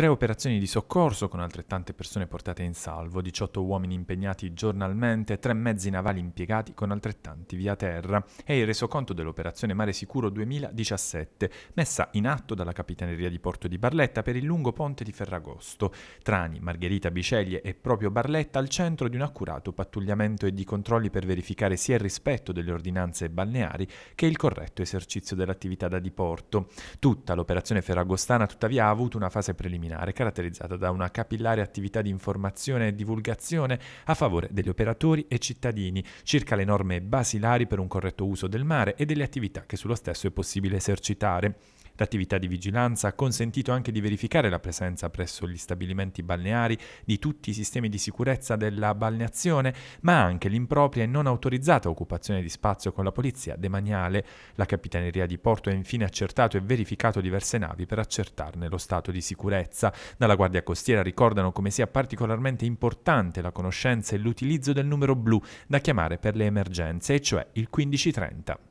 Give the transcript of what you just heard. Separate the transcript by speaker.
Speaker 1: Tre operazioni di soccorso con altrettante persone portate in salvo, 18 uomini impegnati giornalmente, tre mezzi navali impiegati con altrettanti via terra. e il resoconto dell'operazione Mare Sicuro 2017, messa in atto dalla Capitaneria di Porto di Barletta per il lungo ponte di Ferragosto. Trani, Margherita Biceglie e proprio Barletta al centro di un accurato pattugliamento e di controlli per verificare sia il rispetto delle ordinanze balneari che il corretto esercizio dell'attività da diporto. Tutta l'operazione ferragostana tuttavia ha avuto una fase preliminare preliminare caratterizzata da una capillare attività di informazione e divulgazione a favore degli operatori e cittadini circa le norme basilari per un corretto uso del mare e delle attività che sullo stesso è possibile esercitare. L'attività di vigilanza ha consentito anche di verificare la presenza presso gli stabilimenti balneari di tutti i sistemi di sicurezza della balneazione, ma anche l'impropria e non autorizzata occupazione di spazio con la polizia demaniale. La Capitaneria di Porto ha infine accertato e verificato diverse navi per accertarne lo stato di sicurezza. Dalla Guardia Costiera ricordano come sia particolarmente importante la conoscenza e l'utilizzo del numero blu da chiamare per le emergenze, e cioè il 1530.